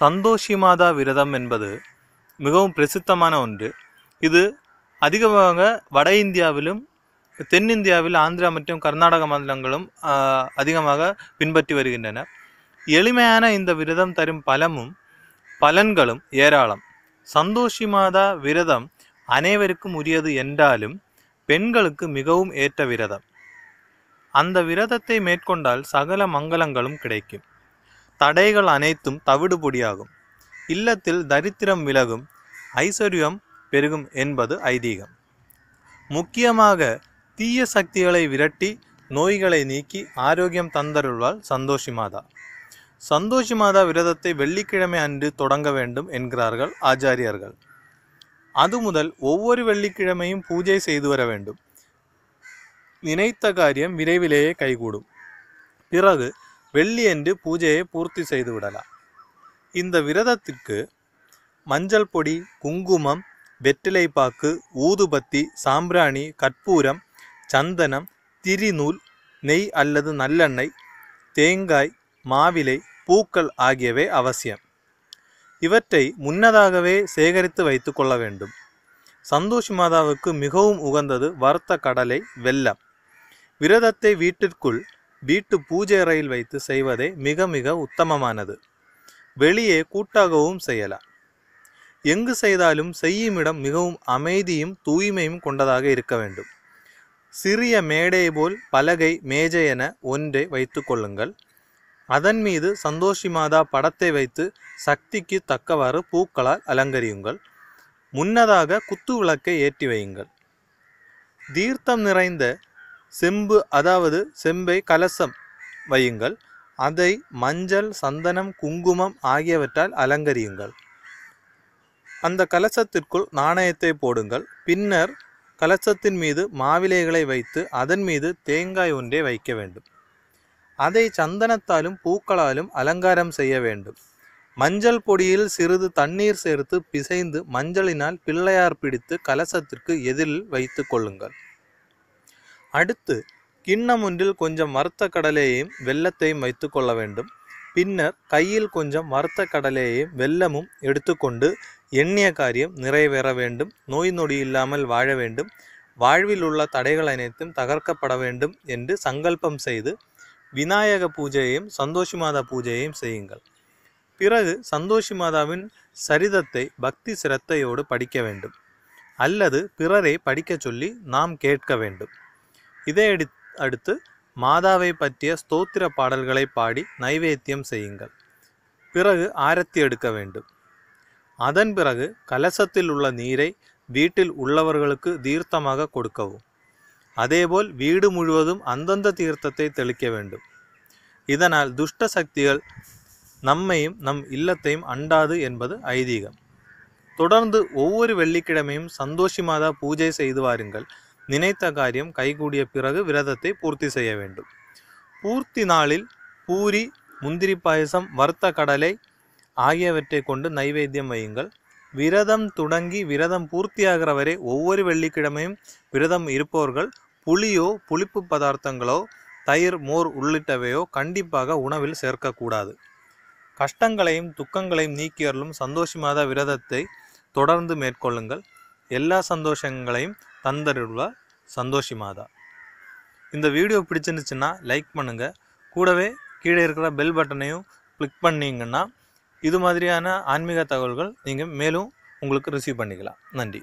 சந்தோஷி மாதா விரதம் என்பது மிகவும் பிரசித்தமான ஒன்று இது அதிகமாக வட இந்தியாவிலும் தென்னிந்தியாவில் ஆந்திரா மற்றும் கர்நாடக மாநிலங்களும் அதிகமாக பின்பற்றி வருகின்றன எளிமையான இந்த விரதம் தரும் பலமும் பலன்களும் ஏராளம் சந்தோஷி மாதா விரதம் அனைவருக்கும் உரியது என்றாலும் பெண்களுக்கு மிகவும் ஏற்ற விரதம் அந்த விரதத்தை மேற்கொண்டால் சகல மங்களங்களும் கிடைக்கும் தடைகள் அனைத்தும் தவிடுபொடியாகும் இல்லத்தில் தரித்திரம் விலகும் ஐஸ்வர்யம் பெருகும் என்பது ஐதீகம் முக்கியமாக தீய சக்திகளை விரட்டி நோய்களை நீக்கி ஆரோக்கியம் தந்தருள்வாள் சந்தோஷி மாதா சந்தோஷி மாதா விரதத்தை வெள்ளிக்கிழமை அன்று தொடங்க வேண்டும் என்கிறார்கள் ஆச்சாரியர்கள் அது முதல் ஒவ்வொரு வெள்ளிக்கிழமையும் பூஜை செய்து வர வேண்டும் நினைத்த காரியம் விரைவிலேயே கைகூடும் பிறகு வெள்ளியன்று பூஜையை பூர்த்தி செய்து விடலாம் இந்த விரதத்திற்கு மஞ்சள் பொடி குங்குமம் வெற்றிலைப்பாக்கு ஊதுபத்தி சாம்பிராணி கற்பூரம் சந்தனம் திரிநூல் நெய் அல்லது நல்லெண்ணெய் தேங்காய் மாவிலை பூக்கள் ஆகியவை அவசியம் இவற்றை முன்னதாகவே சேகரித்து வைத்து கொள்ள வேண்டும் சந்தோஷ் மாதாவுக்கு மிகவும் உகந்தது வறுத்த கடலை வெல்லம் விரதத்தை வீட்டிற்குள் வீட்டு பூஜை அறையில் வைத்து செய்வதே மிக மிக உத்தமமானது வெளியே கூட்டாகவும் செய்யலாம் எங்கு செய்தாலும் செய்யும் இடம் மிகவும் அமைதியும் தூய்மையும் கொண்டதாக இருக்க வேண்டும் சிறிய மேடை போல் பலகை மேஜை என ஒன்றை வைத்து கொள்ளுங்கள் அதன் மீது சந்தோஷி மாதா படத்தை வைத்து சக்திக்கு தக்கவாறு பூக்களால் அலங்கரியுங்கள் முன்னதாக குத்து விளக்கை ஏற்றி வையுங்கள் தீர்த்தம் நிறைந்த செம்பு அதாவது செம்பை கலசம் வையுங்கள் அதை மஞ்சள் சந்தனம் குங்குமம் ஆகியவற்றால் அலங்கரியுங்கள் அந்த கலசத்திற்குள் நாணயத்தை போடுங்கள் பின்னர் கலசத்தின் மீது மாவிலைகளை வைத்து அதன் மீது தேங்காய் ஒன்றை வைக்க வேண்டும் அதை சந்தனத்தாலும் பூக்களாலும் அலங்காரம் செய்ய வேண்டும் மஞ்சள் பொடியில் சிறிது தண்ணீர் சேர்த்து பிசைந்து மஞ்சளினால் பிள்ளையார் பிடித்து கலசத்திற்கு எதிரில் வைத்து கொள்ளுங்கள் அடுத்து അടുത്ത് கொஞ்சம் மரத்த വറുത്ത வெள்ளத்தையும் வைத்து கொள்ள வேண்டும் பின்னர் கையில் கொஞ்சம் மரத்த கடலையையும் வெள்ளமும் எடுத்துக்கொண்டு எண்ணிய காரியம் நிறைவேற வேண்டும் நோய் நொடி இல்லாமல் வாழ வேண்டும் வாழ்வில் உள்ள தடைகள் அனைத்தும் தகர்க்கப்பட வேண்டும் என்று சங்கல்பம் செய்து விநாயக பூஜையையும் சந்தோஷி மாதா பூஜையையும் செய்யுங்கள் பிறகு சந்தோஷி மாதாவின் சரிதத்தை பக்தி சிரத்தையோடு படிக்க வேண்டும் அல்லது பிறரை படிக்க சொல்லி நாம் கேட்க வேண்டும் இதை அடுத்து மாதாவை பற்றிய ஸ்தோத்திர பாடல்களை பாடி நைவேத்தியம் செய்யுங்கள் பிறகு ஆரத்தி எடுக்க வேண்டும் அதன் பிறகு கலசத்தில் உள்ள நீரை வீட்டில் உள்ளவர்களுக்கு தீர்த்தமாக கொடுக்கவும் அதேபோல் வீடு முழுவதும் அந்தந்த தீர்த்தத்தை தெளிக்க வேண்டும் இதனால் துஷ்ட சக்திகள் நம்மையும் நம் இல்லத்தையும் அண்டாது என்பது ஐதீகம் தொடர்ந்து ஒவ்வொரு வெள்ளிக்கிழமையும் சந்தோஷி மாதா பூஜை செய்து வாருங்கள் நினைத்த காரியம் கைகூடிய பிறகு விரதத்தை பூர்த்தி செய்ய வேண்டும் பூர்த்தி நாளில் பூரி முந்திரி பாயசம் வறுத்த கடலை ஆகியவற்றை கொண்டு நைவேத்தியம் வையுங்கள் விரதம் தொடங்கி விரதம் பூர்த்தியாகிற வரை ஒவ்வொரு வெள்ளிக்கிழமையும் விரதம் இருப்பவர்கள் புளியோ புளிப்பு பதார்த்தங்களோ தயிர் மோர் உள்ளிட்டவையோ கண்டிப்பாக உணவில் சேர்க்கக்கூடாது கஷ்டங்களையும் துக்கங்களையும் நீக்கியறலும் சந்தோஷமாத விரதத்தை தொடர்ந்து மேற்கொள்ளுங்கள் எல்லா சந்தோஷங்களையும் தந்தருள்வ சந்தோஷி மாதா இந்த வீடியோ பிடிச்சிருந்துச்சுன்னா லைக் பண்ணுங்கள் கூடவே கீழே இருக்கிற பெல் பட்டனையும் கிளிக் பண்ணிங்கன்னா இது மாதிரியான ஆன்மீக தகவல்கள் நீங்கள் மேலும் உங்களுக்கு ரிசீவ் பண்ணிக்கலாம் நன்றி